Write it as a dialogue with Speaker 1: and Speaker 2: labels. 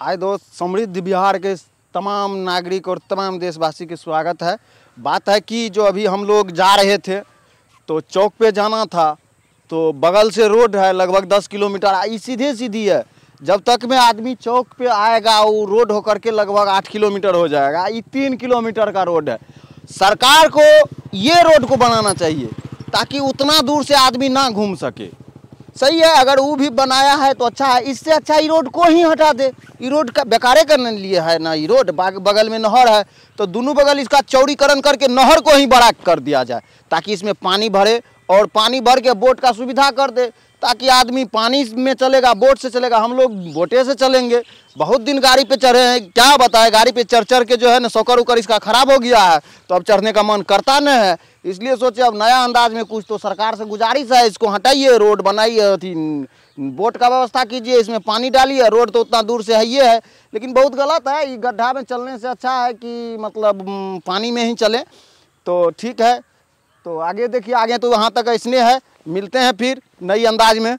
Speaker 1: हाय दोस्त समृद्ध बिहार के तमाम नागरिक और तमाम देशवासी के स्वागत है बात है कि जो अभी हम लोग जा रहे थे तो चौक पे जाना था तो बगल से रोड है लगभग दस किलोमीटर आई सीधे सीधी है जब तक में आदमी चौक पे आएगा वो रोड होकर के लगभग आठ किलोमीटर हो जाएगा ये तीन किलोमीटर का रोड है सरकार को ये रोड को बनाना चाहिए ताकि उतना दूर से आदमी ना घूम सके सही है अगर वो भी बनाया है तो अच्छा है इससे अच्छा ये रोड को ही हटा दे ये रोड का बेकारे करने लिए है ना ये रोड बगल में नहर है तो दोनों बगल इसका चौड़ीकरण करके नहर को ही बड़ा कर दिया जाए ताकि इसमें पानी भरे और पानी भर के बोट का सुविधा कर दे ताकि आदमी पानी में चलेगा बोट से चलेगा हम लोग बोटे से चलेंगे बहुत दिन गाड़ी पे चढ़े हैं क्या बताए गाड़ी पे चढ़ चढ़ के जो है ना सौकर उकर इसका ख़राब हो गया है तो अब चढ़ने का मन करता नहीं है इसलिए सोचे अब नया अंदाज में कुछ तो सरकार से गुजारिश है इसको हटाइए रोड बनाइए अथी बोट का व्यवस्था कीजिए इसमें पानी डालिए रोड तो उतना दूर से है ये है लेकिन बहुत गलत है ये गड्ढा में चलने से अच्छा है कि मतलब पानी में ही चलें तो ठीक है तो आगे देखिए आगे तो वहाँ तक इसने है मिलते हैं फिर नई अंदाज में